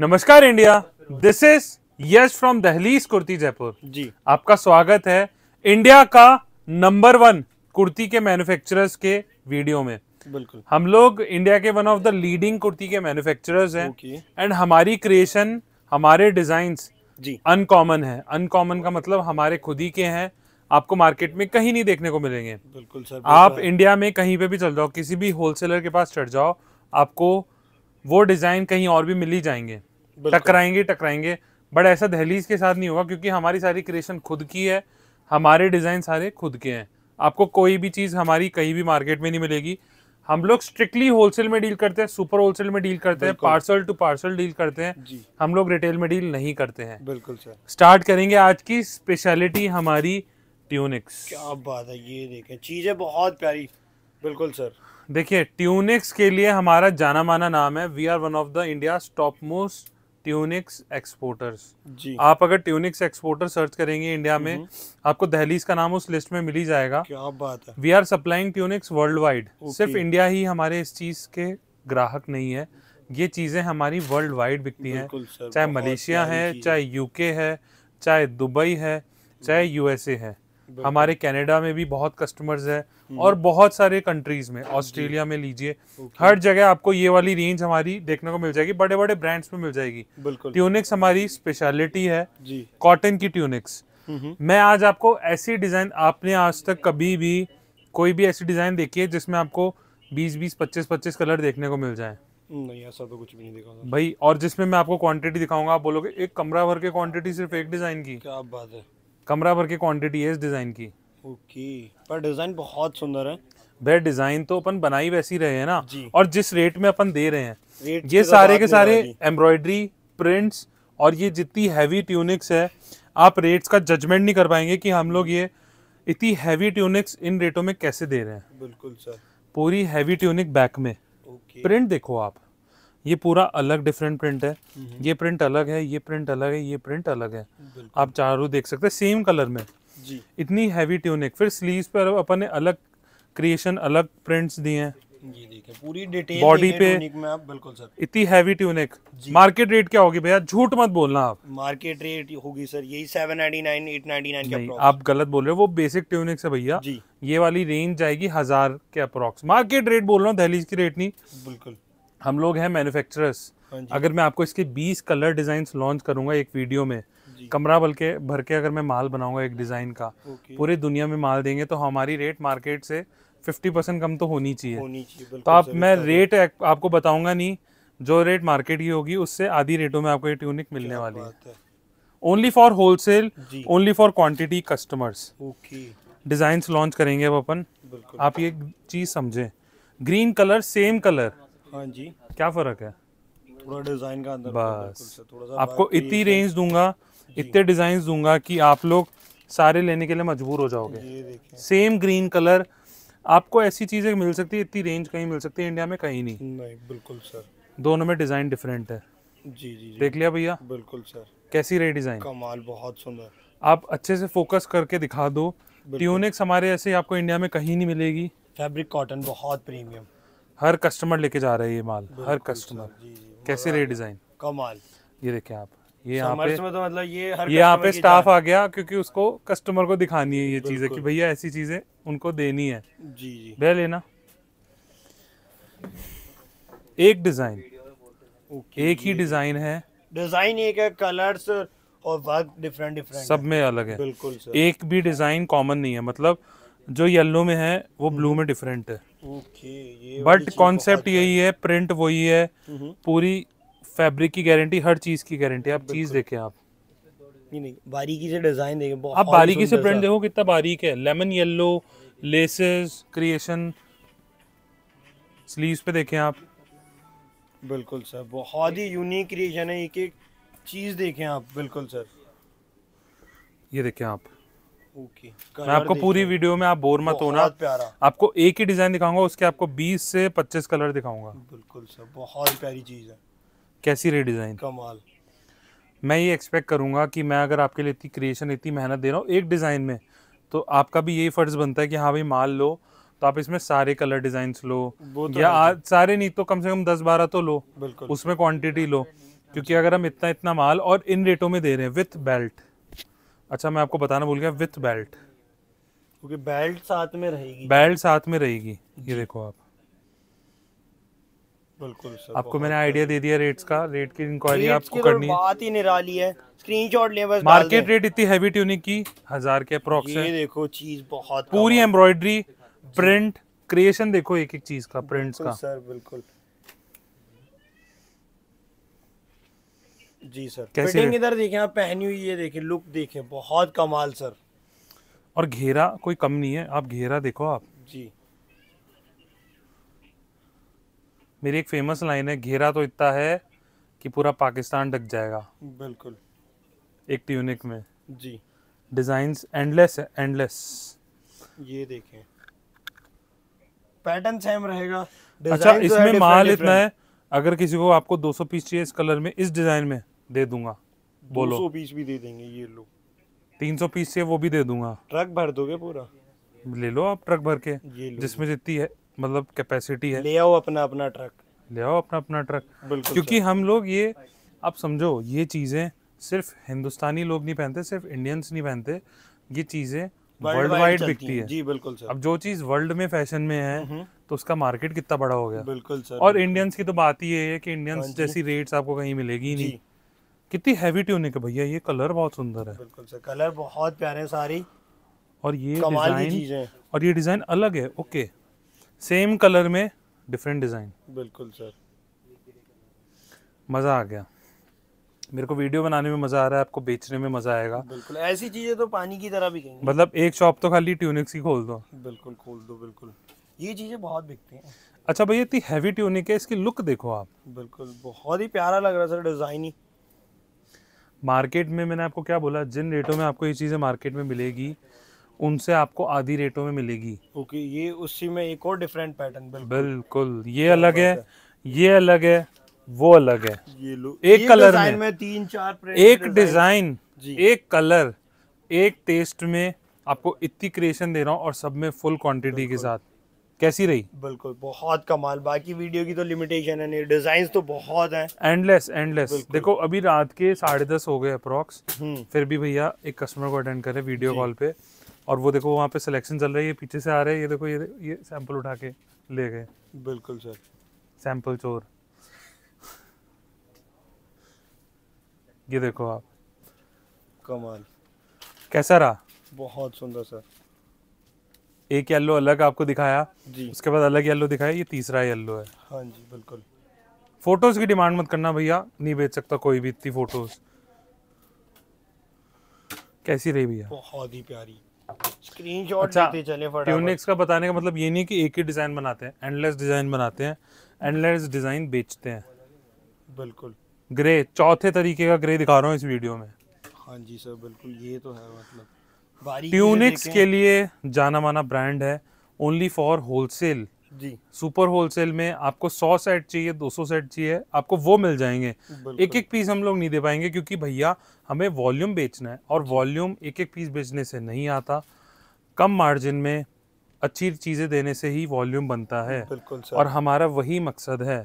नमस्कार India this is Yash from Dahleez Kurti Jaipur जी आपका स्वागत है इंडिया का नंबर वन कुर्ती के मैन्युफैक्चरर्स के वीडियो में बिल्कुल हम लोग इंडिया के one of the leading kurti के मैन्युफैक्चरर्स हैं एंड हमारी क्रिएशन हमारे डिजाइन जी अनकॉमन है अनकॉमन का मतलब हमारे खुद ही के हैं आपको मार्केट में कहीं नहीं देखने को मिलेंगे बिल्कुल सर आप इंडिया में कहीं पे भी चल जाओ किसी भी होलसेलर के पास चढ़ जाओ आपको वो डिज़ाइन कहीं और भी मिल ही जाएंगे टकराएंगे टकराएंगे बट ऐसा दहलीज के साथ नहीं होगा क्योंकि हमारी सारी क्रिएशन खुद की है हमारे डिज़ाइन सारे खुद के हैं आपको कोई भी चीज़ हमारी कहीं भी मार्केट में नहीं मिलेगी हम लोग स्ट्रिक्टली होलसेल में डील करते हैं सुपर होलसेल में डील करते हैं पार्सल टू पार्सल डील करते हैं हम लोग रिटेल में डील नहीं करते हैं बिल्कुल सर स्टार्ट करेंगे आज की स्पेशलिटी हमारी ट्यूनिक्स क्या बात है ये देखें चीज़ें बहुत प्यारी बिल्कुल सर देखिए ट्यूनिक्स के लिए हमारा जाना माना नाम है we are one of the India top most tunics exporters जी आप अगर ट्यूनिक्स एक्सपोर्टर सर्च करेंगे इंडिया में हम्म। आपको दहलीज का नाम उस लिस्ट में मिल ही जाएगा क्या बात है we are supplying tunics world wide सिर्फ इंडिया ही हमारे इस चीज के ग्राहक नहीं है ये चीजें हमारी वर्ल्ड वाइड बिकती हैं चाहे मलेशिया है चाहे यूके है चाहे दुबई है चाहे यूएसए है हमारे कनाडा में भी बहुत कस्टमर्स है हम्म। और बहुत सारे कंट्रीज में ऑस्ट्रेलिया में लीजिए हर जगह आपको ये वाली रेंज हमारी देखने को मिल जाएगी बड़े बड़े ब्रांड्स में मिल जाएगी बिल्कुल ट्यूनिक्स हमारी स्पेशलिटी है कॉटन की ट्यूनिक्स मैं आज आपको ऐसी डिजाइन आपने आज तक कभी भी कोई भी ऐसी डिजाइन देखी है जिसमें आपको बीस बीस पच्चीस पच्चीस कलर देखने को मिल जाए नहीं ऐसा तो कुछ भी नहीं दिखाऊंगा भाई और जिसमें मैं आपको क्वांटिटी दिखाऊंगा आप बोलोगे एक कमरा भर के क्वांटिटी सिर्फ एक डिजाइन की क्या बात है कमरा भर के क्वांटिटी है इस डिज़ाइन की ओके पर डिज़ाइन बहुत सुंदर है भाई डिज़ाइन तो अपन बनाई वैसी रहे हैं ना और जिस रेट में अपन दे रहे हैं ये तो सारे के सारे एम्ब्रॉयडरी प्रिंट्स और ये जितनी हैवी ट्यूनिक्स है आप रेट्स का जजमेंट नहीं कर पाएंगे कि हम लोग ये इतनी हैवी ट्यूनिक्स इन रेटों में कैसे दे रहे हैं बिल्कुल सर पूरी हैवी ट्यूनिक बैक में प्रिंट देखो आप ये पूरा अलग डिफरेंट प्रिंट है हम्म। ये प्रिंट अलग है ये प्रिंट अलग है ये प्रिंट अलग है आप चारों देख सकते हैं सेम कलर में जी इतनी हैवी ट्यूनिक फिर स्लीव्स पर अपन ने अलग क्रिएशन अलग प्रिंट्स दिए हैं पूरी डिटेल बॉडी पे आप बिल्कुल सर इतनी हैवी ट्यूनिक मार्केट रेट क्या होगी भैया झूठ मत बोलना आप मार्केट रेट होगी सर यही seven ninety nine eight ninety nine आप गलत बोल रहे हो वो बेसिक ट्यूनिक है भैया ये वाली रेंज जाएगी हजार के अप्रोक्स मार्केट रेट बोल रहा हूँ दहलीज की रेट नहीं बिल्कुल हम लोग हैं मैन्युफैक्चरर्स हाँ अगर मैं आपको इसके 20 कलर डिजाइन लॉन्च करूंगा एक वीडियो में कमरा बल्कि भर के अगर मैं माल बनाऊंगा एक डिजाइन का पूरी दुनिया में माल देंगे तो हमारी रेट मार्केट से 50 परसेंट कम तो होनी चाहिए तो आप मैं रेट आपको बताऊंगा नहीं जो रेट मार्केट की होगी उससे आधी रेटों में आपको ये ट्यूनिक मिलने वाली है only for wholesale only for quantity customers design launch करेंगे अब अपन आप ये चीज समझें ग्रीन कलर सेम कलर हाँ जी क्या फ़र्क है थोड़ा डिज़ाइन का अंदर बस थोड़ा सा आपको इतनी रेंज दूंगा इतने डिज़ाइन दूंगा कि आप लोग सारे लेने के लिए मजबूर हो जाओगे सेम ग्रीन कलर आपको ऐसी चीज़ें मिल सकती है इतनी रेंज कहीं मिल सकती है इंडिया में कहीं नहीं नहीं बिल्कुल सर दोनों में डिज़ाइन डिफरेंट है जी जी देख लिया भैया बिल्कुल सर कैसी रही डिज़ाइन कमाल बहुत सुंदर आप अच्छे से फोकस करके दिखा दो ट्यूनिक्स हमारे ऐसे आपको इंडिया में कहीं नहीं मिलेगी फैब्रिक कॉटन बहुत प्रीमियम हर कस्टमर लेके जा रहे है ये माल हर कस्टमर कैसे रेट डिजाइन कमाल ये देखें आप ये यहाँ पे तो मतलब ये हर ये यहाँ पे स्टाफ आ गया क्योंकि उसको कस्टमर को दिखानी है ये चीजें कि भैया ऐसी चीजें उनको देनी है जी जी बह लेना एक डिजाइन एक ही डिजाइन है डिजाइन एक है कलर्स और वर्क डिफरेंट डिफरेंट सब में अलग है बिल्कुल एक भी डिजाइन कॉमन नहीं है मतलब जो येलो में है वो ब्लू हम्म। में डिफरेंट है बट कॉन्सेप्ट यही है प्रिंट वही है हम्म। पूरी फैब्रिक की गारंटी हर चीज की गारंटी आप चीज देखें आप नहीं बारीकी से डिजाइन देखें आप बारीकी से प्रिंट देखो कितना बारीक है lemon yellow laces creation sleeves पे देखें आप बिल्कुल सर बहुत ही यूनिक क्रिएशन है एक एक चीज देखें आप बिल्कुल सर ये देखें आप ओके मैं आपको पूरी वीडियो में आप बोर मत होना आपको एक ही डिजाइन दिखाऊंगा उसके आपको 20 से 25 कलर दिखाऊंगा बिल्कुल सर बहुत प्यारी चीज है कैसी रही डिजाइन कमाल मैं ये एक्सपेक्ट करूंगा कि मैं अगर आपके लिए इतनी क्रिएशन इतनी मेहनत दे रहा हूँ एक डिज़ाइन में तो आपका भी यही फ़र्ज़ बनता है कि हाँ भाई माल लो तो आप इसमें सारे कलर डिजाइन लो तो या सारे नहीं तो कम से कम दस बारह तो लो उसमें क्वांटिटी लो क्योंकि अगर हम इतना इतना माल और इन रेटों में दे रहे हैं विथ बेल्ट अच्छा मैं आपको बताना भूल गया विथ बेल्ट क्योंकि बेल्ट साथ में रहेगी बेल्ट साथ में रहेगी ये देखो आप बिल्कुल सर आपको मैंने आइडिया दे दिया रेट्स का रेट की इंक्वायरी आपको तो करनी है बात ही निराली है स्क्रीनशॉट ले बस मार्केट रेट इतनी हैवी ट्यूनिंग की हजार के अप्रोक्स है ये देखो चीज बहुत पूरी एम्ब्रॉयडरी प्रिंट क्रिएशन देखो एक एक चीज का प्रिंट्स का सर बिल्कुल जी सर कैसे इधर देखें आप पहनी हुई ये देखें लुक देखें बहुत कमाल सर और घेरा कोई कम नहीं है आप घेरा देखो आप जी मेरी एक फेमस लाइन है घेरा तो इतना है कि पूरा पाकिस्तान ढक जाएगा बिल्कुल एक ट्यूनिक में जी डिजाइन एंडलेस है एंडलेस ये देखें पैटर्न सेम रहेगा अच्छा इसमें माल इतना है अगर किसी को आपको 200 पीस चाहिए इस कलर में इस डिजाइन में दे दूंगा बोलो सौ पीस भी दे देंगे ये लोग तीन सौ पीस से वो भी दे दूंगा ट्रक भर दोगे पूरा ले लो आप ट्रक भर के जिसमें जितनी है मतलब कैपेसिटी है ले आओ अपना अपना ट्रक ले आओ अपना अपना ट्रक क्योंकि हम लोग ये आप समझो ये चीज़ें सिर्फ हिंदुस्तानी लोग नहीं पहनते सिर्फ इंडियंस नहीं पहनते ये चीज़ें वर्ल्ड वाइड बिकती है जी बिल्कुल सर अब जो चीज़ वर्ल्ड में फैशन में है हम्म, हम्म। तो उसका मार्केट कितना बड़ा हो गया बिल्कुल सर और इंडियंस की तो बात ही है कि इंडियंस हाँ जैसी रेट्स आपको कहीं मिलेगी नहीं कितनी हैवी ट्यूनिक है भैया ये कलर बहुत सुंदर है बिल्कुल सर कलर बहुत प्यारे हैं सारी और ये डिजाइन और ये डिजाइन अलग है ओके सेम कलर में डिफरेंट डिजाइन बिल्कुल सर मजा आ गया मेरे को वीडियो बनाने में मजा आ रहा है आपको बेचने में मजा आएगा बिल्कुल ऐसी चीजें तो पानी की तरह भी मतलब एक शॉप तो खाली ट्यूनिक्स ही खोल दो बिल्कुल खोल दो बिल्कुल ये चीजें बहुत बिकती हैं अच्छा भैया इतनी हैवी ट्यूनिक है इसकी लुक देखो आप बिल्कुल बहुत ही प्यारा लग रहा है सर डिजाइन ही मार्केट में मैंने आपको क्या बोला जिन रेटों में आपको ये चीज़ें मार्केट में मिलेगी उनसे आपको आधी रेटों में मिलेगी ओके ये उसी में एक और डिफरेंट पैटर्न बिल्कुल बिल्कुल ये अलग है ये अलग है वो अलग है ये लो एक कलर में, में तीन चार एक डिजाइन एक कलर एक टेस्ट में आपको इतनी क्रिएशन दे रहा हूँ और सब में फुल क्वांटिटी के साथ कैसी रही बिल्कुल बहुत कमाल बाकी वीडियो की तो लिमिटेशन है नहीं डिजाइन तो बहुत हैं एंडलेस एंडलेस देखो अभी रात के साढ़े दस हो गए अप्रोक्स हम्म। फिर भी भैया एक कस्टमर को अटेंड करे वीडियो कॉल पे और वो देखो वहाँ पे सिलेक्शन चल रही है पीछे से आ रहे हैं ये देखो ये ये सैंपल उठा के ले गए बिल्कुल सर सैंपल चोर ये देखो आप कमाल कैसा रहा बहुत सुंदर सर एक येल्लो अलग आपको दिखाया जी उसके बाद अलग येल्लो दिखाया ये तीसरा येल्लो है हाँ जी बिल्कुल फोटोज की डिमांड मत करना भैया नहीं बेच सकता कोई भी इतनी फोटोज कैसी रही भैया बहुत ही प्यारी स्क्रीनशॉट अच्छा, लेते का बताने का मतलब ये नहीं कि एक ही डिजाइन बनाते हैं एंडलेस डिजाइन बनाते हैं एंडलेस डिजाइन बेचते हैं बिल्कुल ग्रे चौथे तरीके का ग्रे दिखा रहा हूँ इस वीडियो में हाँ जी सर बिल्कुल ये तो है मतलब ट्यूनिक्स के लिए जाना माना ब्रांड है ओनली फॉर होलसेल जी सुपर होलसेल में आपको 100 सेट चाहिए 200 सेट चाहिए आपको वो मिल जाएंगे एक एक पीस हम लोग नहीं दे पाएंगे क्योंकि भैया हमें वॉल्यूम बेचना है और वॉल्यूम एक एक पीस बेचने से नहीं आता कम मार्जिन में अच्छी चीज़ें देने से ही वॉल्यूम बनता है और हमारा वही मकसद है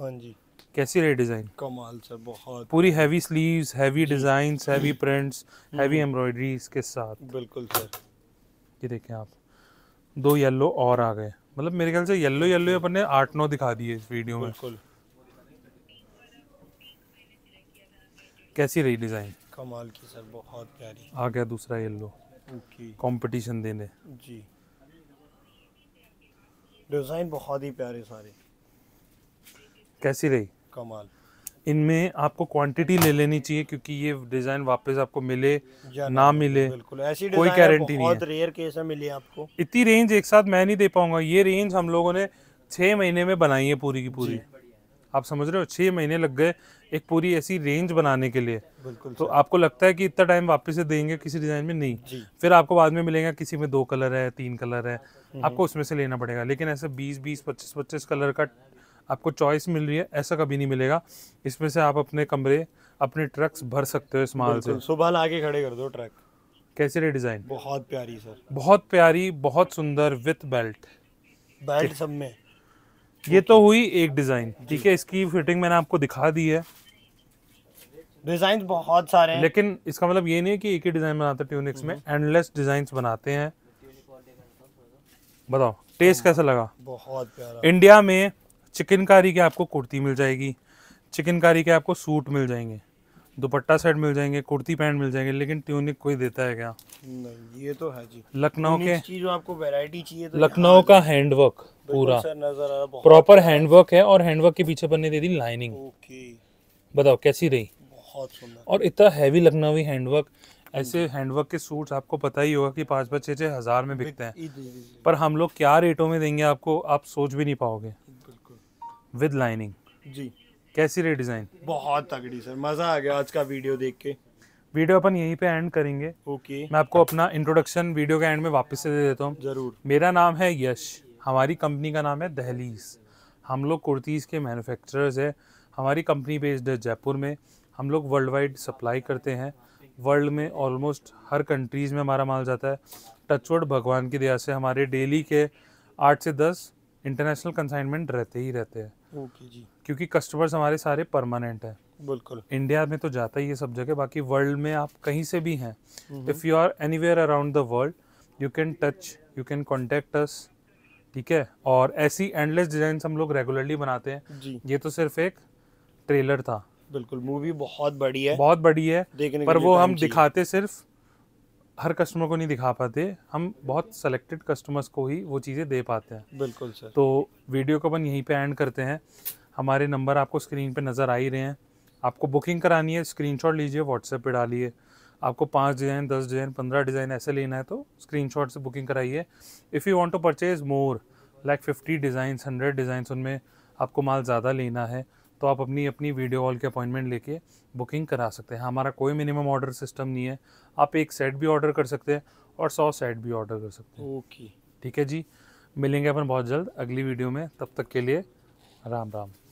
हाँ जी कैसी रही डिज़ाइन कमाल सर बहुत पूरी heavy sleeves heavy design heavy prints heavy embroidery के साथ बिल्कुल सर ये देखें आप दो येलो और आ गए मतलब मेरे ख्याल से येलो येलो अपन ने आठ नौ दिखा दिए इस वीडियो में बिल्कुल कैसी रही डिज़ाइन कमाल की सर बहुत प्यारी आ गया दूसरा येलो कंपटीशन देने जी डिज़ाइन बहुत ही प्यारे सारे कैसी रही कमाल इनमें आपको क्वांटिटी ले लेनी चाहिए क्योंकि ये डिजाइन वापस आपको मिले ना मिले कोई गारंटी नहीं है रेयर केस है मिली आपको इतनी रेंज एक साथ मैं नहीं दे पाऊंगा ये रेंज हम लोगों ने छह महीने में बनाई है पूरी की पूरी आप समझ रहे हो छह महीने लग गए एक पूरी ऐसी रेंज बनाने के लिए बिल्कुल तो आपको लगता है कि इतना टाइम वापस से देंगे किसी डिज़ाइन में नहीं फिर आपको बाद में मिलेगा किसी में दो कलर है तीन कलर है हम्म। आपको उसमें से लेना पड़ेगा लेकिन ऐसे बीस बीस पच्चीस पच्चीस कलर का आपको चॉइस मिल रही है ऐसा कभी नहीं मिलेगा इसमें से आप अपने कमरे अपने ट्रक्स भर सकते हो इस माल से सुबह लाके खड़े कर दो ट्रक कैसे रे डिज़ाइन बहुत प्यारी सर बहुत प्यारी बहुत सुंदर विथ बेल्ट बेल्ट सब में ये तो हुई एक डिज़ाइन ठीक है इसकी फिटिंग मैंने आपको दिखा दी है डिज़ाइन बहुत सारे हैं लेकिन इसका मतलब ये नहीं है कि एक ही डिज़ाइन बनाते ट्यूनिक्स में एंडलेस हम्म। डिज़ाइन बनाते हैं बताओ टेस्ट कैसा लगा बहुत प्यारा इंडिया में चिकनकारी के आपको कुर्ती मिल जाएगी चिकनकारी के आपको सूट मिल जाएंगे दुपट्टा सेट मिल जाएंगे कुर्ती पैंट मिल जाएंगे लेकिन ट्यूनिक कोई देता है क्या नहीं ये तो है जी लखनऊ के चीज़ आपको वैरायटी चाहिए तो लखनऊ का हैंडवर्क पूरा प्रॉपर हैंडवर्क है और हैंडवर्क के पीछे बनने दे दी लाइनिंग बताओ कैसी रही बहुत सुंदर और इतना हैवी लखनऊी हैंडवर्क ऐसे हैंडवर्क के सूट्स आपको पता ही होगा कि पाँच पाँच छः छः हज़ार में बिकते हैं पर हम लोग क्या रेटों में देंगे आपको आप सोच भी नहीं पाओगे विद लाइनिंग जी कैसी रही डिज़ाइन बहुत तगड़ी सर मज़ा आ गया आज का वीडियो देख के वीडियो अपन यहीं पे एंड करेंगे ओके मैं आपको अपना इंट्रोडक्शन वीडियो के एंड में वापस से दे देता हूँ जरूर मेरा नाम है यश हमारी कंपनी का नाम है दहलीज हम लोग कुर्तीज़ के मैन्युफैक्चरर्स है हमारी कंपनी बेस्ड है जयपुर में हम लोग वर्ल्ड वाइड सप्लाई करते हैं वर्ल्ड में ऑलमोस्ट हर कंट्रीज़ में हमारा माल जाता है टचवर्ड भगवान की दया से हमारे डेली के आठ से दस इंटरनेशनल कंसाइनमेंट रहते ही रहते हैं ओके जी क्योंकि कस्टमर्स हमारे सारे परमानेंट हैं बिल्कुल इंडिया में तो जाता ही है सब जगह बाकी वर्ल्ड में आप कहीं से भी हैं if you are anywhere around the world you can touch you can contact us ठीक है और ऐसी एंडलेस डिजाइन हम लोग रेगुलरली बनाते हैं जी ये तो सिर्फ एक ट्रेलर था बिल्कुल मूवी बहुत बड़ी है बहुत बड़ी है पर वो हम दिखाते सिर्फ हर कस्टमर को नहीं दिखा पाते हम बहुत सेलेक्टेड कस्टमर्स को ही वो चीज़ें दे पाते हैं बिल्कुल सर तो वीडियो को अपन यहीं पे एंड करते हैं हमारे नंबर आपको स्क्रीन पे नज़र आ ही रहे हैं आपको बुकिंग करानी है स्क्रीनशॉट लीजिए व्हाट्सएप पे डालिए आपको पाँच डिज़ाइन दस डिज़ाइन पंद्रह डिज़ाइन ऐसे लेना है तो स्क्रीन से बुकिंग कराइए if you want to purchase more like fifty designs hundred designs उनमें आपको माल ज़्यादा लेना है तो आप अपनी अपनी वीडियो कॉल के अपॉइंटमेंट लेके बुकिंग करा सकते हैं हाँ, हमारा कोई मिनिमम ऑर्डर सिस्टम नहीं है आप एक सेट भी ऑर्डर कर सकते हैं और सौ सेट भी ऑर्डर कर सकते हैं ओके ठीक है जी मिलेंगे अपन बहुत जल्द अगली वीडियो में तब तक के लिए राम राम